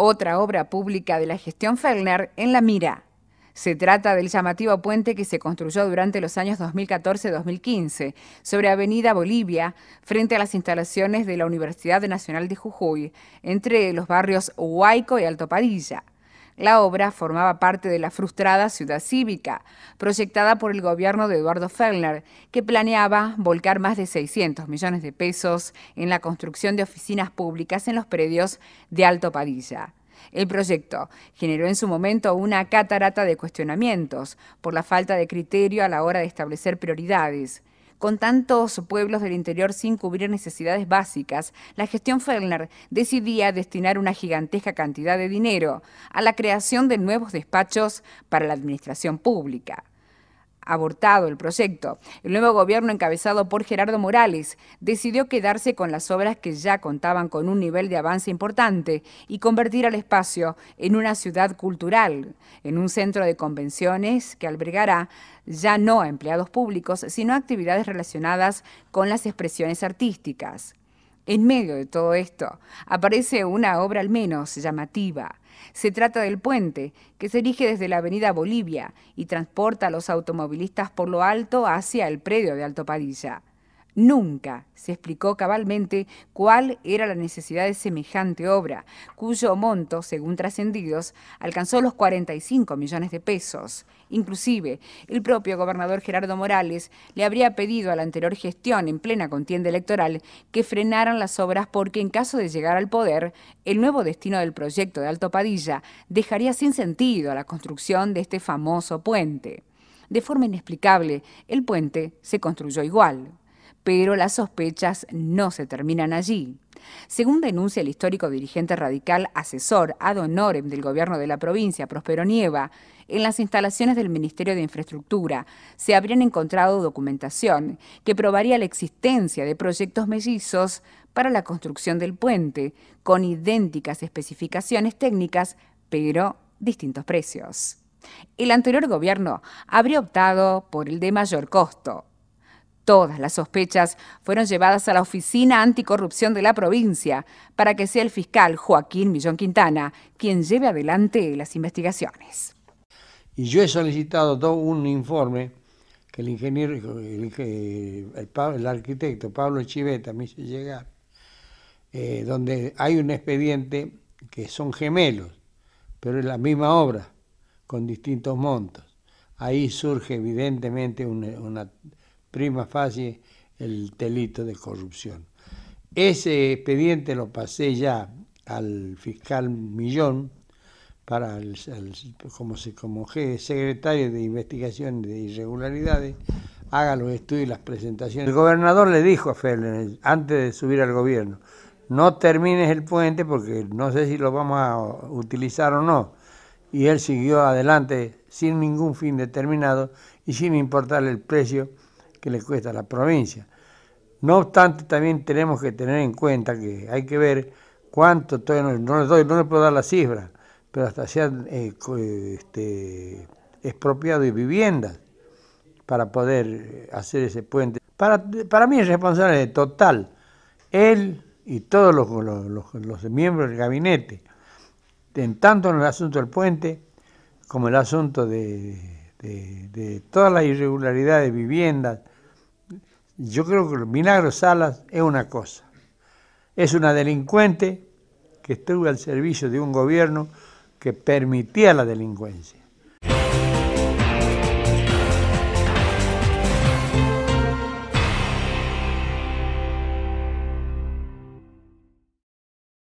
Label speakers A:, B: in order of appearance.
A: otra obra pública de la gestión Fellner, en La Mira. Se trata del llamativo puente que se construyó durante los años 2014-2015 sobre Avenida Bolivia, frente a las instalaciones de la Universidad Nacional de Jujuy, entre los barrios Huayco y Alto Padilla. La obra formaba parte de la frustrada ciudad cívica, proyectada por el gobierno de Eduardo Fellner, que planeaba volcar más de 600 millones de pesos en la construcción de oficinas públicas en los predios de Alto Padilla. El proyecto generó en su momento una catarata de cuestionamientos por la falta de criterio a la hora de establecer prioridades. Con tantos pueblos del interior sin cubrir necesidades básicas, la gestión Fellner decidía destinar una gigantesca cantidad de dinero a la creación de nuevos despachos para la administración pública abortado el proyecto. El nuevo gobierno encabezado por Gerardo Morales decidió quedarse con las obras que ya contaban con un nivel de avance importante y convertir al espacio en una ciudad cultural, en un centro de convenciones que albergará ya no a empleados públicos, sino actividades relacionadas con las expresiones artísticas. En medio de todo esto aparece una obra al menos llamativa. Se trata del puente, que se erige desde la avenida Bolivia y transporta a los automovilistas por lo alto hacia el predio de Alto Padilla. Nunca se explicó cabalmente cuál era la necesidad de semejante obra, cuyo monto, según trascendidos, alcanzó los 45 millones de pesos. Inclusive, el propio gobernador Gerardo Morales le habría pedido a la anterior gestión en plena contienda electoral que frenaran las obras porque en caso de llegar al poder, el nuevo destino del proyecto de Alto Padilla dejaría sin sentido la construcción de este famoso puente. De forma inexplicable, el puente se construyó igual pero las sospechas no se terminan allí. Según denuncia el histórico dirigente radical asesor ad honorem del gobierno de la provincia, Prospero Nieva, en las instalaciones del Ministerio de Infraestructura se habrían encontrado documentación que probaría la existencia de proyectos mellizos para la construcción del puente, con idénticas especificaciones técnicas, pero distintos precios. El anterior gobierno habría optado por el de mayor costo, Todas las sospechas fueron llevadas a la Oficina Anticorrupción de la provincia para que sea el fiscal Joaquín Millón Quintana quien lleve adelante las investigaciones.
B: Y yo he solicitado todo un informe que el ingeniero, el, arquitecto Pablo Chiveta me hizo llegar, eh, donde hay un expediente que son gemelos, pero es la misma obra, con distintos montos. Ahí surge evidentemente una prima fase el delito de corrupción. Ese expediente lo pasé ya al fiscal Millón, para como, se, secretario de investigación de irregularidades, haga los estudios y las presentaciones. El gobernador le dijo a Félix, antes de subir al gobierno, no termines el puente porque no sé si lo vamos a utilizar o no. Y él siguió adelante sin ningún fin determinado y sin importar el precio que le cuesta a la provincia. No obstante, también tenemos que tener en cuenta que hay que ver cuánto, no, doy, no le puedo dar la cifra, pero hasta sean eh, este, expropiado y viviendas para poder eh, hacer ese puente. Para, para mí es responsable total, él y todos los, miembros del gabinete, en tanto en el asunto del puente como el asunto de, de, de todas las irregularidades de viviendas yo creo que Milagro Salas es una cosa. Es una delincuente que estuvo al servicio de un gobierno que permitía la delincuencia.